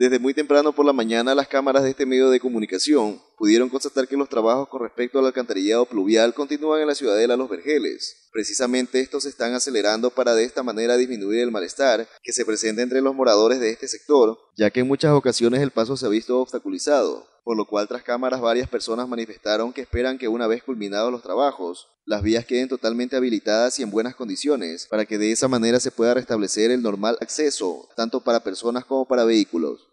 Desde muy temprano por la mañana, las cámaras de este medio de comunicación pudieron constatar que los trabajos con respecto al alcantarillado pluvial continúan en la ciudadela Los Vergeles. Precisamente estos se están acelerando para de esta manera disminuir el malestar que se presenta entre los moradores de este sector, ya que en muchas ocasiones el paso se ha visto obstaculizado, por lo cual tras cámaras varias personas manifestaron que esperan que una vez culminados los trabajos, las vías queden totalmente habilitadas y en buenas condiciones, para que de esa manera se pueda restablecer el normal acceso, tanto para personas como para vehículos.